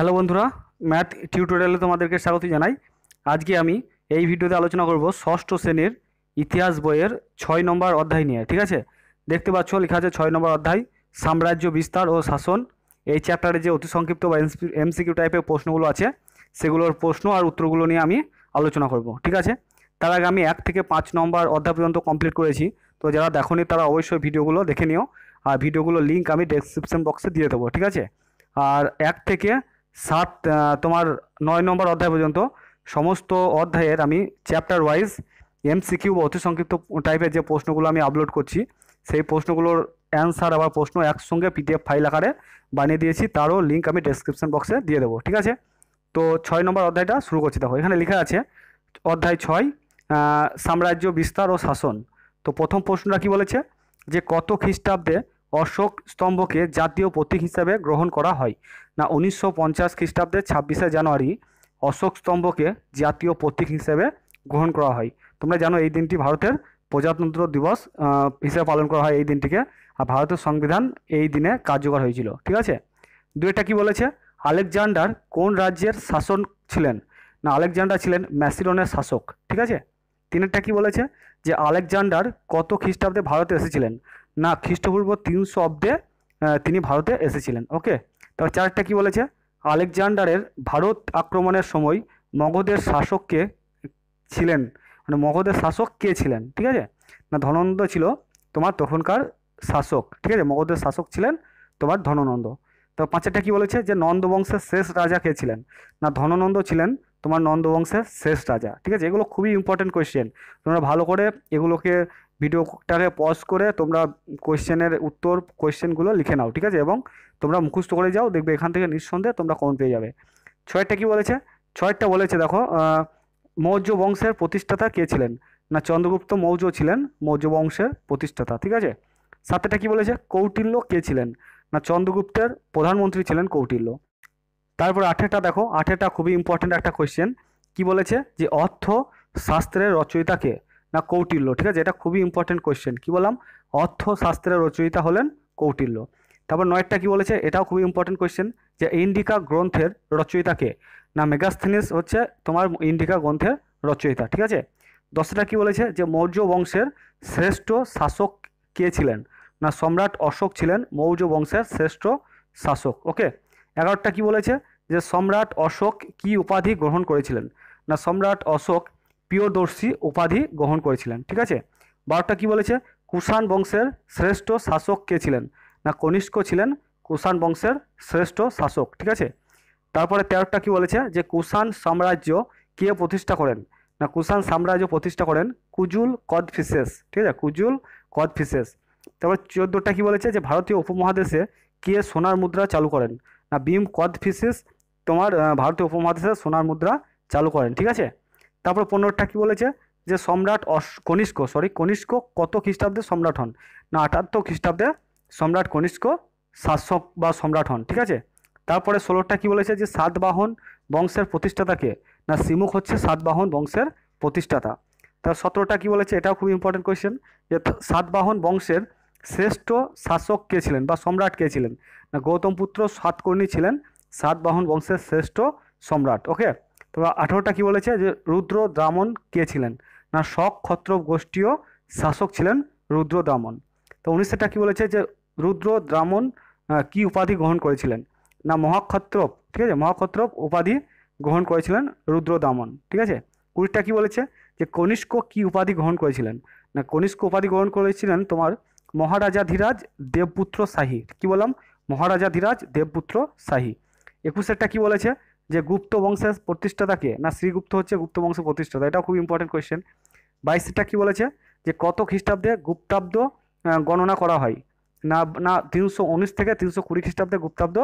hello বন্ধুরা math টিউটোরিয়ালে তোমাদেরকে স্বাগত জানাই আজকে আমি এই ভিডিওতে আলোচনা করব ষষ্ঠ শ্রেণীর ইতিহাস বইয়ের ছয় নম্বর অধ্যায় নিয়ে ঠিক আছে দেখতে পাচ্ছ লেখা আছে ছয় নম্বর অধ্যায় সাম্রাজ্য বিস্তার ও শাসন এই চ্যাপ্টারে যে অতি সংক্ষিপ্ত বা এমসিকিউ টাইপের প্রশ্নগুলো আছে সেগুলোর প্রশ্ন আর উত্তরগুলো নিয়ে আমি আলোচনা করব ঠিক আছে তার আগে আমি এক থেকে পাঁচ নম্বর অধ্যায় পর্যন্ত কমপ্লিট করেছি তো যারা দেখনি তারা অবশ্যই ভিডিওগুলো দেখে নিও আর ভিডিওগুলোর লিঙ্ক আমি ডেসক্রিপশন বক্সে দিয়ে দেবো ঠিক আছে আর এক থেকে সাত তোমার নয় নম্বর অধ্যায় পর্যন্ত সমস্ত অধ্যায়ের আমি চ্যাপ্টার ওয়াইজ এমসিকিউ অতি সংক্ষিপ্ত টাইপের যে প্রশ্নগুলো আমি আপলোড করছি সেই প্রশ্নগুলোর অ্যান্সার আবার প্রশ্ন একসঙ্গে পিডিএফ ফাইল আকারে বানিয়ে দিয়েছি তারও লিঙ্ক আমি ডেসক্রিপশন বক্সে দিয়ে দেবো ঠিক আছে তো ছয় নম্বর অধ্যায়টা শুরু করছি দেখো এখানে লেখা আছে অধ্যায় ছয় সাম্রাজ্য বিস্তার ও শাসন তো প্রথম প্রশ্নটা কি বলেছে যে কত খ্রিস্টাব্দে অশোক স্তম্ভকে জাতীয় প্রতীক হিসাবে গ্রহণ করা হয় না উনিশশো পঞ্চাশ খ্রিস্টাব্দে ছাব্বিশে জানুয়ারি অশোক স্তম্ভকে জাতীয় প্রতীক হিসেবে গ্রহণ করা হয় তোমরা জানো এই দিনটি ভারতের প্রজাতন্ত্র দিবস হিসেবে পালন করা হয় এই দিনটিকে আর ভারতের সংবিধান এই দিনে কার্যকর হয়েছিল ঠিক আছে একটা কি বলেছে আলেকজান্ডার কোন রাজ্যের শাসন ছিলেন না আলেকজান্ডার ছিলেন ম্যাসিলনের শাসক ঠিক আছে তিনেরটা কি বলেছে যে আলেকজান্ডার কত খ্রিস্টাব্দে ভারতে এসেছিলেন না খ্রিস্টপূর্ব তিনশো অব্দে তিনি ভারতে এসেছিলেন ওকে তো চারটা কি বলেছে আলেকজান্ডারের ভারত আক্রমণের সময় মগধের শাসককে ছিলেন মানে মগধের শাসক কে ছিলেন ঠিক আছে না ধননন্দ ছিল তোমার তখনকার শাসক ঠিক আছে মগধের শাসক ছিলেন তোমার ধননন্দ তো পাঁচেরটা কি বলেছে যে নন্দ বংশের শেষ রাজা কে ছিলেন না ধননন্দ ছিলেন তোমার নন্দ বংশের শেষ রাজা ঠিক আছে এগুলো খুবই ইম্পর্টেন্ট কোয়েশ্চেন তোমরা ভালো করে এগুলোকে ভিডিওটাকে পজ করে তোমরা কোয়েশ্চেনের উত্তর কোয়েশ্চেনগুলো লিখে নাও ঠিক আছে এবং তোমরা মুখস্থ করে যাও দেখবে এখান থেকে নিঃসন্দেহে তোমরা কমন পেয়ে যাবে ছয়টা কি বলেছে ছয়টা বলেছে দেখো মৌর্য বংশের প্রতিষ্ঠাতা কে ছিলেন না চন্দ্রগুপ্ত মৌর্য ছিলেন মৌর্য বংশের প্রতিষ্ঠাতা ঠিক আছে সাতেটা কি বলেছে কৌটিল্য কে ছিলেন না চন্দ্রগুপ্তের প্রধানমন্ত্রী ছিলেন কৌটিল্য তারপর আঠেরটা দেখো আঠেরটা খুবই ইম্পর্টেন্ট একটা কোয়েশ্চেন কি বলেছে যে অর্থ শাস্ত্রের রচয়িতা কে না কৌটিল্য ঠিক আছে এটা খুবই ইম্পর্টেন্ট কোয়েশ্চেন কী বললাম অর্থশাস্ত্রের রচয়িতা হলেন কৌটিল্য তারপর নয়টা কি বলেছে এটাও খুবই ইম্পর্টেন্ট কোয়েশ্চেন যে ইন্ডিকা গ্রন্থের রচয়িতাকে না মেগাস্থেনিস হচ্ছে তোমার ইন্ডিকা গ্রন্থের রচয়িতা ঠিক আছে দশটা কি বলেছে যে মৌর্য বংশের শ্রেষ্ঠ শাসক কে ছিলেন না সম্রাট অশোক ছিলেন মৌর্য বংশের শ্রেষ্ঠ শাসক ওকে এগারোটা কি বলেছে যে সম্রাট অশোক কি উপাধি গ্রহণ করেছিলেন না সম্রাট অশোক প্রিয়দর্শী উপাধি গ্রহণ করেছিলেন ঠিক আছে বারোটা কি বলেছে কুষাণ বংশের শ্রেষ্ঠ শাসক কে ছিলেন না কনিষ্ক ছিলেন কুষাণ বংশের শ্রেষ্ঠ শাসক ঠিক আছে তারপরে তেরোটা কি বলেছে যে কুষাণ সাম্রাজ্য কে প্রতিষ্ঠা করেন না কুষাণ সাম্রাজ্য প্রতিষ্ঠা করেন কুজুল কদফিসেস ঠিক আছে কুজুল কদফিসেস তারপর চোদ্দোটা কি বলেছে যে ভারতীয় উপমহাদেশে কে সোনার মুদ্রা চালু করেন না বিম কদফিসেস তোমার ভারতীয় উপমহাদেশে সোনার মুদ্রা চালু করেন ঠিক আছে তারপর পনেরোটা কি বলেছে যে সম্রাট কনিষ্ক সরি কনিষ্ক কত খ্রিস্টাব্দে সম্রাট হন না আটাত্তর খ্রিস্টাব্দে সম্রাট কনিষ্ক শাসক বা সম্রাট হন ঠিক আছে তারপরে ষোলোটা কি বলেছে যে সাতবাহন বংশের প্রতিষ্ঠাতাকে না সিমুখ হচ্ছে সাতবাহন বংশের প্রতিষ্ঠাতা তার সতেরোটা কি বলেছে এটাও খুব ইম্পর্টেন্ট কোয়েশ্চেন যে সাতবাহন বংশের শ্রেষ্ঠ শাসক কে ছিলেন বা সম্রাট কে ছিলেন না গৌতম পুত্র সাতকর্ণী ছিলেন সাতবাহন বংশের শ্রেষ্ঠ সম্রাট ওকে তবে আঠেরোটা কি বলেছে যে রুদ্র দামন কে ছিলেন না শক ক্ষত্র গোষ্ঠীয় শাসক ছিলেন রুদ্র দামন তো উনিশটা কি বলেছে যে রুদ্র দ্রামণ কি উপাধি গ্রহণ করেছিলেন না মহাক্ষত্রপ ঠিক আছে মহাক্ষত্রপ উপাধি গ্রহণ করেছিলেন রুদ্র দামন ঠিক আছে কুড়িটা কি বলেছে যে কনিষ্ক কি উপাধি গ্রহণ করেছিলেন না কনিষ্ক উপাধি গ্রহণ করেছিলেন তোমার মহারাজাধিরাজ দেবপুত্র শাহী কি বললাম মহারাজাধিরাজ দেবপুত্র শাহী একুশেরটা কি বলেছে যে গুপ্ত বংশের প্রতিষ্ঠাতাকে না শ্রীগুপ্ত হচ্ছে গুপ্ত বংশের প্রতিষ্ঠাতা এটাও খুব ইম্পর্টেন্ট কোয়েশ্চেন বাইশটা কি বলেছে যে কত খ্রিস্টাব্দে গুপ্তাব্দ গণনা করা হয় না না তিনশো উনিশ থেকে তিনশো কুড়ি খ্রিস্টাব্দে গুপ্তাব্দ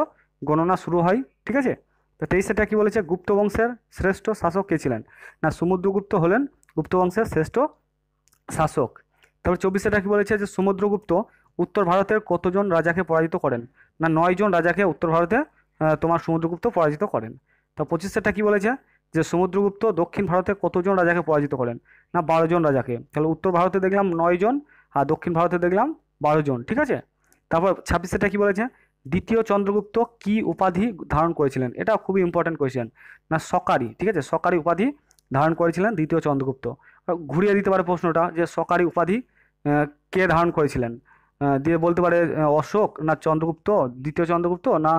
গণনা শুরু হয় ঠিক আছে তো তেইশেটা কী বলেছে গুপ্ত বংশের শ্রেষ্ঠ শাসক কে ছিলেন না সমুদ্রগুপ্ত হলেন গুপ্ত বংশের শ্রেষ্ঠ শাসক তারপর চব্বিশেটা কি বলেছে যে সমুদ্রগুপ্ত উত্তর ভারতের কতজন রাজাকে পরাজিত করেন না নয়জন রাজাকে উত্তর ভারতে তোমার সমুদ্রগুপ্ত পরাজিত করেন তো পঁচিশ সেটা কী বলেছে যে সমুদ্রগুপ্ত দক্ষিণ ভারতে কতজন রাজাকে পরাজিত করেন না বারো জন রাজাকে তাহলে উত্তর ভারতে দেখলাম নয় জন আর দক্ষিণ ভারতে দেখলাম বারো জন ঠিক আছে তারপর ছাব্বিশেরটা কী বলেছে দ্বিতীয় চন্দ্রগুপ্ত কি উপাধি ধারণ করেছিলেন এটা খুবই ইম্পর্ট্যান্ট কোয়েশ্চেন না সকারি ঠিক আছে সকারি উপাধি ধারণ করেছিলেন দ্বিতীয় চন্দ্রগুপ্ত ঘুরিয়ে দিতে পারে প্রশ্নটা যে সকারি উপাধি কে ধারণ করেছিলেন দিয়ে বলতে পারে অশোক না চন্দ্রগুপ্ত দ্বিতীয় চন্দ্রগুপ্ত না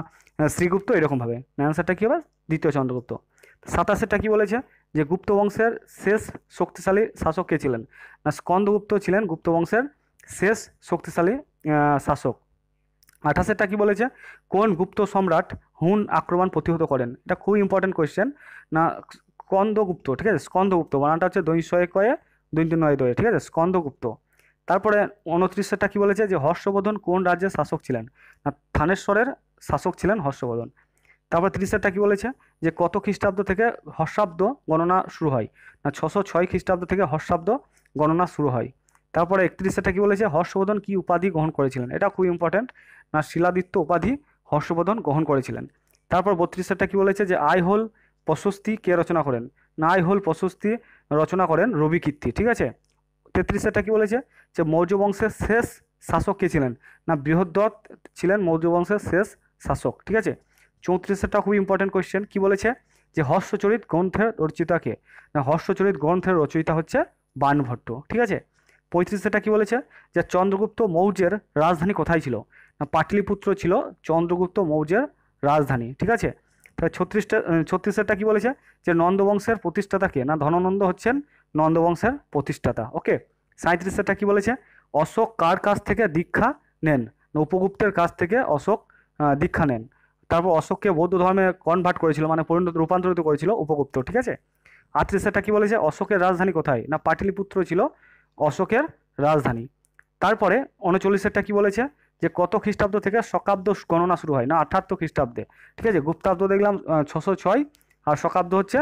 শ্রীগুপ্ত এরকমভাবে অ্যান্সারটা কী হবে দ্বিতীয় চন্দ্রগুপ্ত সাতাশেরটা কি বলেছে যে গুপ্ত বংশের শেষ শক্তিশালী শাসক কে ছিলেন না স্কন্দগুপ্ত ছিলেন গুপ্ত বংশের শেষ শক্তিশালী শাসক আঠাশেরটা কি বলেছে কোন গুপ্ত সম্রাট হুন আক্রমণ প্রতিহত করেন এটা খুব ইম্পর্টেন্ট কোয়েশ্চেন না স্কন্দগুপ্ত ঠিক আছে স্কন্দগুপ্ত বানানটা হচ্ছে দৈনিশ একয়ে দৈন্য নয় দয়ে ঠিক আছে স্কন্দগুপ্ত তারপরে উনত্রিশেরটা কি বলেছে যে হর্ষবর্ধন কোন রাজ্যের শাসক ছিলেন না থানেশ্বরের শাসক ছিলেন হর্ষবর্ধন তারপর তিরিশেরটা কি বলেছে যে কত খ্রিস্টাব্দ থেকে হর্ষাব্দ গণনা শুরু হয় না ছশো ছয় খ্রিস্টাব্দ থেকে হর্ষাব্দ গণনা শুরু হয় তারপরে একত্রিশেরটা কী বলেছে হর্ষবোধন কী উপাধি গ্রহণ করেছিলেন এটা খুব ইম্পর্ট্যান্ট না শিলাদিত্য উপাধি হর্ষবোধন গ্রহণ করেছিলেন তারপর বত্রিশেরটা কী বলেছে যে আই হোল প্রশস্তি কে রচনা করেন না আই হোল প্রশস্তি রচনা করেন রবি কীর্তি ঠিক আছে তেত্রিশেরটা কী বলেছে যে মৌর্য বংশের শেষ শাসক কে ছিলেন না বৃহদ্দত্ত ছিলেন মৌর্য বংশের শেষ শাসক ঠিক আছে চৌত্রিশেরটা খুব ইম্পর্টেন্ট কোয়েশ্চেন কি বলেছে যে হর্ষচরিত গ্রন্থের রচিতাকে না হর্ষচরিত গ্রন্থের রচয়িতা হচ্ছে বানভট্ট ঠিক আছে পঁয়ত্রিশেরটা কি বলেছে যে চন্দ্রগুপ্ত মৌর্যের রাজধানী কোথায় ছিল না পাটলিপুত্র ছিল চন্দ্রগুপ্ত মৌর্যের রাজধানী ঠিক আছে তাহলে ছত্রিশটা ছত্রিশেরটা কী বলেছে যে নন্দবংশের প্রতিষ্ঠাতাকে না ধননন্দ হচ্ছেন নন্দবংশের প্রতিষ্ঠাতা ওকে সাঁত্রিশেরটা কী বলেছে অশোক কার কাছ থেকে দীক্ষা নেন না উপগুপ্তের কাছ থেকে অশোক দীক্ষা নেন তারপর অশোককে বৌদ্ধ ধর্মে কনভার্ট করেছিল মানে পরিণত রূপান্তরিত করেছিল উপগুপ্ত ঠিক আছে আত্রিসেটা কী বলেছে অশোকের রাজধানী কোথায় না পাটিলিপুত্র ছিল অশোকের রাজধানী তারপরে উনচল্লিশেরটা কি বলেছে যে কত খ্রিস্টাব্দ থেকে শকাব্দ গণনা শুরু হয় না আঠাত্তর খ্রিস্টাব্দে ঠিক আছে গুপ্তাব্দ দেখলাম ছশো ছয় আর শকাব্দ হচ্ছে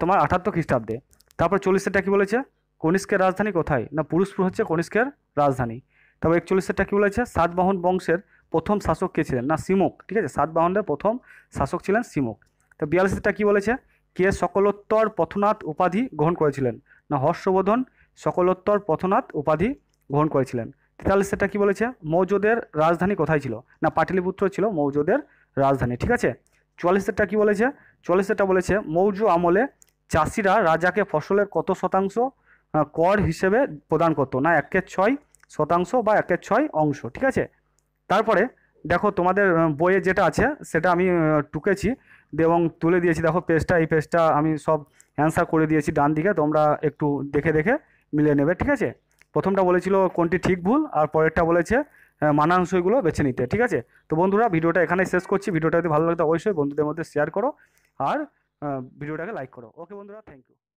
তোমার আঠাত্তর খ্রিস্টাব্দে তারপর চল্লিশেরটা কী বলেছে কনিষ্কের রাজধানী কোথায় না পুরুষপুর হচ্ছে কনিষ্কের রাজধানী তারপর একচল্লিশেরটা কি বলেছে সাতবাহন বংশের প্রথম শাসক কে ছিলেন না সিমুক ঠিক আছে সাতবাহনদের প্রথম শাসক ছিলেন সিমুক তো বিয়াল্লিশটা কী বলেছে কে সকলোত্তর পথনাথ উপাধি গ্রহণ করেছিলেন না হর্ষবোধন সকলোত্তর পথনাথ উপাধি গ্রহণ করেছিলেন তেতাল্লিশটা কি বলেছে মৌর্যদের রাজধানী কোথায় ছিল না পাটিলিপুত্র ছিল মৌর্যদের রাজধানী ঠিক আছে চুয়াল্লিশটা কী বলেছে চুয়াল্লিশটা বলেছে মৌর্য আমলে চাষিরা রাজাকে ফসলের কত শতাংশ কর হিসেবে প্রদান করতো না একের ছয় শতাংশ বা একের ছয় অংশ ঠিক আছে তারপরে দেখো তোমাদের বইয়ে যেটা আছে সেটা আমি টুকেছি এবং তুলে দিয়েছি দেখো পেজটা এই পেজটা আমি সব অ্যান্সার করে দিয়েছি ডান দিকে তোমরা একটু দেখে দেখে মিলে নেবে ঠিক আছে প্রথমটা বলেছিল কোনটি ঠিক ভুল আর পরেরটা বলেছে মানাংসইগুলো বেছে নিতে ঠিক আছে তো বন্ধুরা ভিডিওটা এখানে শেষ করছি ভিডিওটা যদি ভালো লাগতো অবশ্যই বন্ধুদের মধ্যে শেয়ার করো আর ভিডিওটাকে লাইক করো ওকে বন্ধুরা থ্যাংক ইউ